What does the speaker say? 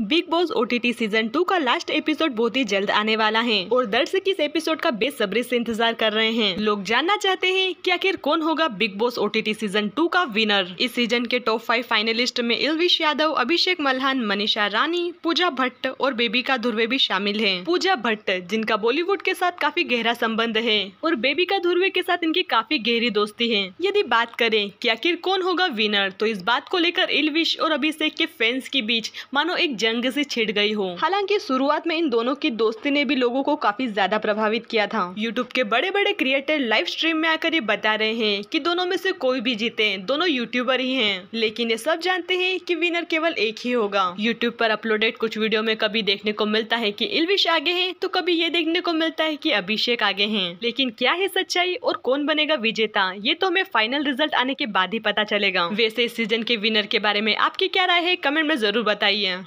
big Boss O T season two का last episode बहुत ही जल्द आने वाला है और दर्शक इस एपिसोड का बेसब्री से इंतजार कर रहे हैं लोग जानना चाहते हैं कि आखिर कौन होगा Bigg Boss O T season two का विनर इस सीजन के टॉप फाइव फाइनलिस्ट में इलविश यादव अभिषेक मल्हान मनीषा रानी पूजा भट्ट और बेबिका धुर्वे भी शामिल है पूजा भट्ट जिनका बॉलीवुड के साथ काफी गहरा संबंध है और बेबिका धुर्वे के साथ इनकी काफी गहरी दोस्ती है यदि बात करें की आखिर कौन होगा विनर तो इस बात को लेकर इलविश और अभिषेक के फैंस के बीच मानो एक जंग से छिड़ गई हो हालांकि शुरुआत में इन दोनों की दोस्ती ने भी लोगों को काफी ज्यादा प्रभावित किया था यूट्यूब के बड़े बड़े क्रिएटर लाइव स्ट्रीम में आकर ये बता रहे हैं कि दोनों में से कोई भी जीते दोनों यूट्यूबर ही हैं लेकिन ये सब जानते हैं कि विनर केवल एक ही होगा यूट्यूब पर अपलोडेड कुछ वीडियो में कभी देखने को मिलता है की इलविश आगे है तो कभी ये देखने को मिलता है की अभिषेक आगे है लेकिन क्या है सच्चाई और कौन बनेगा विजेता ये तो हमें फाइनल रिजल्ट आने के बाद ही पता चलेगा वैसे इस सीजन के विनर के बारे में आपकी क्या राय है कमेंट में जरूर बताइए